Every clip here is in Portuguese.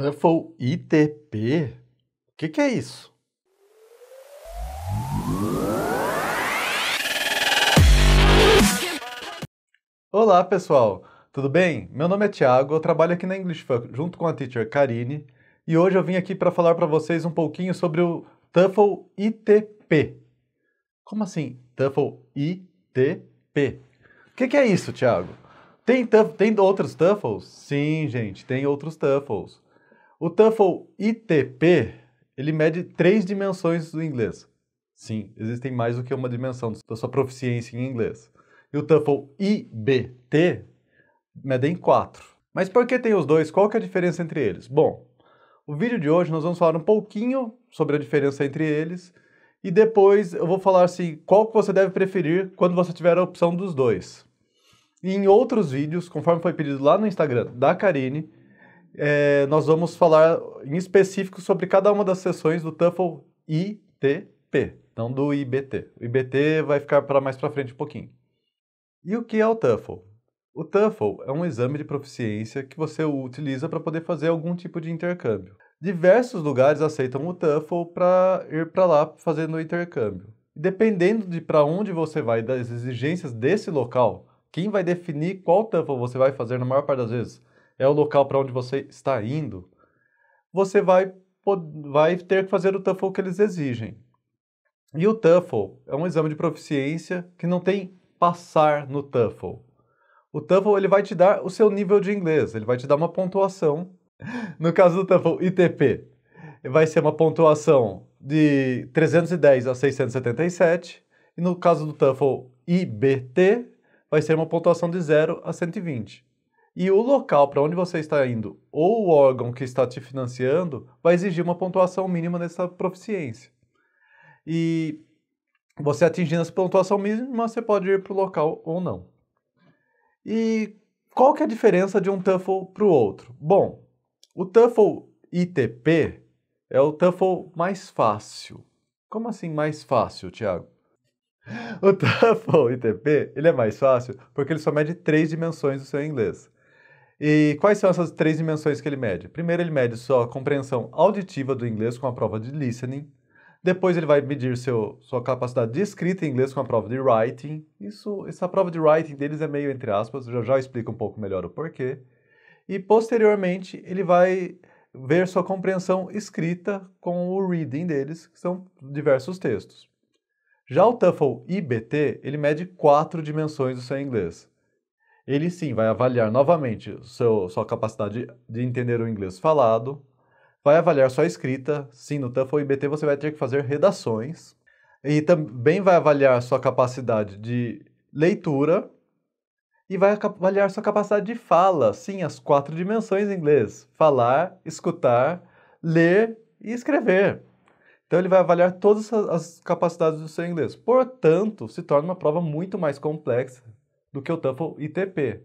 Tuffle ITP? O que, que é isso? Olá, pessoal! Tudo bem? Meu nome é Thiago, eu trabalho aqui na English Fun junto com a teacher Karine e hoje eu vim aqui para falar para vocês um pouquinho sobre o Tuffle ITP. Como assim Tuffle ITP? O que, que é isso, Thiago? Tem, tem outros Tuffles? Sim, gente, tem outros Tuffles. O TOEFL ITP, ele mede três dimensões do inglês. Sim, existem mais do que uma dimensão da sua proficiência em inglês. E o TOEFL IBT medem quatro. Mas por que tem os dois? Qual que é a diferença entre eles? Bom, o vídeo de hoje nós vamos falar um pouquinho sobre a diferença entre eles e depois eu vou falar assim, qual que você deve preferir quando você tiver a opção dos dois. E em outros vídeos, conforme foi pedido lá no Instagram da Karine, é, nós vamos falar em específico sobre cada uma das sessões do TUFL ITP, não do IBT. O IBT vai ficar para mais para frente um pouquinho. E o que é o TUFL? O TUFL é um exame de proficiência que você utiliza para poder fazer algum tipo de intercâmbio. Diversos lugares aceitam o TUFL para ir para lá fazendo o intercâmbio. Dependendo de para onde você vai, das exigências desse local, quem vai definir qual TUFL você vai fazer na maior parte das vezes é o local para onde você está indo, você vai, vai ter que fazer o TOEFL que eles exigem. E o TOEFL é um exame de proficiência que não tem passar no TOEFL. O TOEFL ele vai te dar o seu nível de inglês, ele vai te dar uma pontuação. No caso do TOEFL ITP, vai ser uma pontuação de 310 a 677, e no caso do TOEFL IBT, vai ser uma pontuação de 0 a 120. E o local para onde você está indo ou o órgão que está te financiando vai exigir uma pontuação mínima nessa proficiência. E você atingindo essa pontuação mínima, você pode ir para o local ou não. E qual que é a diferença de um TOEFL para o outro? Bom, o TOEFL ITP é o TOEFL mais fácil. Como assim mais fácil, Tiago? O TOEFL ITP ele é mais fácil porque ele só mede três dimensões do seu inglês. E quais são essas três dimensões que ele mede? Primeiro, ele mede sua compreensão auditiva do inglês com a prova de listening. Depois, ele vai medir seu, sua capacidade de escrita em inglês com a prova de writing. Isso, essa prova de writing deles é meio entre aspas, já já explico um pouco melhor o porquê. E posteriormente, ele vai ver sua compreensão escrita com o reading deles, que são diversos textos. Já o TOEFL IBT, ele mede quatro dimensões do seu inglês ele sim vai avaliar novamente seu, sua capacidade de entender o inglês falado, vai avaliar sua escrita, sim, no TOEFL ou IBT você vai ter que fazer redações, e também vai avaliar sua capacidade de leitura e vai avaliar sua capacidade de fala, sim, as quatro dimensões em inglês: falar, escutar, ler e escrever. Então ele vai avaliar todas as capacidades do seu inglês. Portanto, se torna uma prova muito mais complexa do que o TOEFL ITP.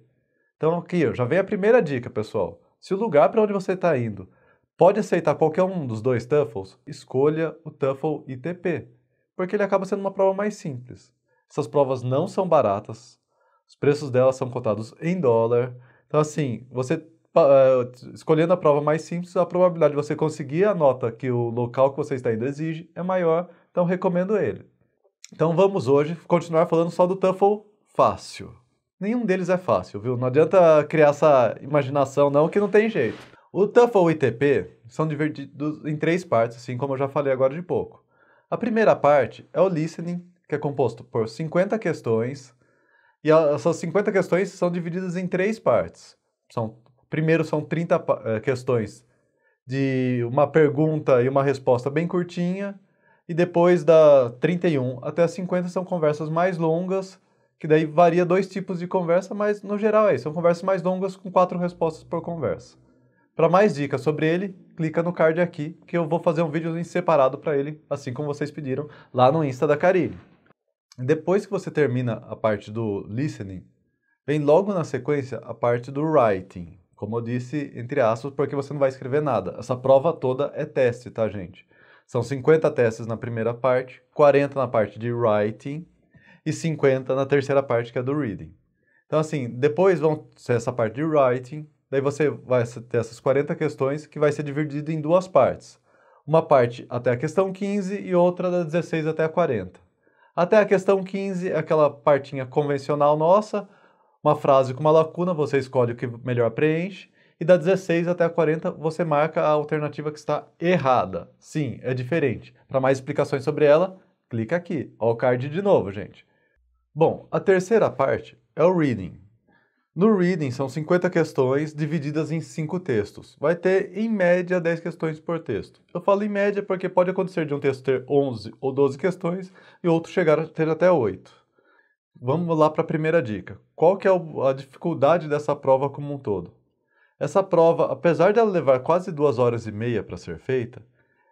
Então aqui já vem a primeira dica, pessoal. Se o lugar para onde você está indo pode aceitar qualquer um dos dois TOEFLs, escolha o TOEFL ITP, porque ele acaba sendo uma prova mais simples. Essas provas não são baratas, os preços delas são cotados em dólar. Então assim, você eh, escolhendo a prova mais simples, a probabilidade de você conseguir a nota que o local que você está indo exige é maior, então recomendo ele. Então vamos hoje continuar falando só do TOEFL fácil. Nenhum deles é fácil, viu? Não adianta criar essa imaginação não, que não tem jeito. O TUF ou ITP são divididos em três partes, assim como eu já falei agora de pouco. A primeira parte é o listening, que é composto por 50 questões, e essas 50 questões são divididas em três partes. São, primeiro são 30 eh, questões de uma pergunta e uma resposta bem curtinha, e depois da 31 até 50 são conversas mais longas, que daí varia dois tipos de conversa, mas no geral é isso. São é conversas mais longas com quatro respostas por conversa. Para mais dicas sobre ele, clica no card aqui, que eu vou fazer um vídeo em separado para ele, assim como vocês pediram, lá no Insta da Karine. Depois que você termina a parte do listening, vem logo na sequência a parte do writing. Como eu disse, entre aspas, porque você não vai escrever nada. Essa prova toda é teste, tá, gente? São 50 testes na primeira parte, 40 na parte de writing e 50 na terceira parte, que é do reading. Então, assim, depois vão ser essa parte de writing, daí você vai ter essas 40 questões que vai ser dividido em duas partes. Uma parte até a questão 15 e outra da 16 até a 40. Até a questão 15, aquela partinha convencional nossa, uma frase com uma lacuna, você escolhe o que melhor preenche, e da 16 até a 40 você marca a alternativa que está errada. Sim, é diferente. Para mais explicações sobre ela, clica aqui. Olha o card de novo, gente. Bom, a terceira parte é o reading. No reading são 50 questões divididas em 5 textos. Vai ter em média 10 questões por texto. Eu falo em média porque pode acontecer de um texto ter 11 ou 12 questões e outro chegar a ter até 8. Vamos lá para a primeira dica. Qual que é a dificuldade dessa prova como um todo? Essa prova, apesar de levar quase duas horas e meia para ser feita,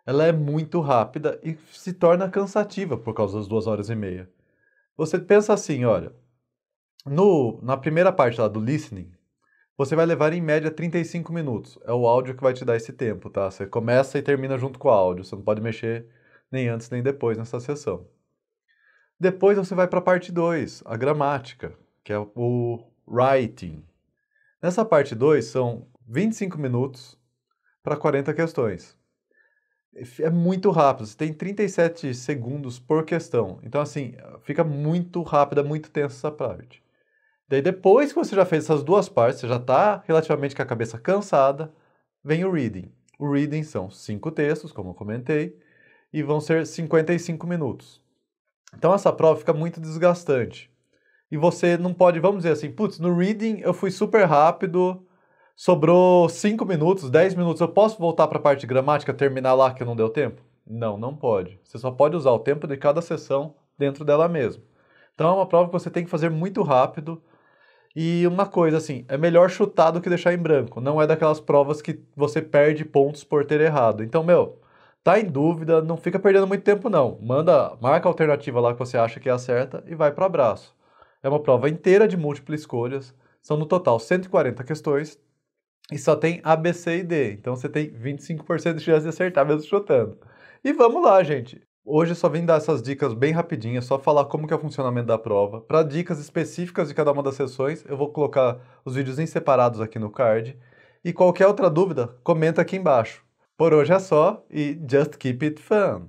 ela é muito rápida e se torna cansativa por causa das duas horas e meia. Você pensa assim, olha, no, na primeira parte lá do listening, você vai levar em média 35 minutos. É o áudio que vai te dar esse tempo, tá? Você começa e termina junto com o áudio. Você não pode mexer nem antes nem depois nessa sessão. Depois você vai para a parte 2, a gramática, que é o writing. Nessa parte 2 são 25 minutos para 40 questões. É, é muito rápido. Você tem 37 segundos por questão. Então, assim, fica muito rápida, muito tensa essa parte. Daí, depois que você já fez essas duas partes, você já está relativamente com a cabeça cansada, vem o reading. O reading são cinco textos, como eu comentei, e vão ser 55 minutos. Então, essa prova fica muito desgastante. E você não pode, vamos dizer assim, putz, no reading eu fui super rápido, sobrou 5 minutos, 10 minutos, eu posso voltar para a parte de gramática, terminar lá que não deu tempo? Não, não pode. Você só pode usar o tempo de cada sessão dentro dela mesma. Então é uma prova que você tem que fazer muito rápido. E uma coisa assim, é melhor chutar do que deixar em branco. Não é daquelas provas que você perde pontos por ter errado. Então, meu, tá em dúvida, não fica perdendo muito tempo não. Manda, marca a alternativa lá que você acha que é a certa e vai para abraço. É uma prova inteira de múltiplas escolhas. São no total 140 questões, e só tem A, B, C e D. Então você tem 25% de chance de acertar mesmo chutando. E vamos lá, gente. Hoje eu só vim dar essas dicas bem rapidinhas, só falar como que é o funcionamento da prova. Para dicas específicas de cada uma das sessões, eu vou colocar os vídeos em separados aqui no card. E qualquer outra dúvida, comenta aqui embaixo. Por hoje é só e just keep it fun!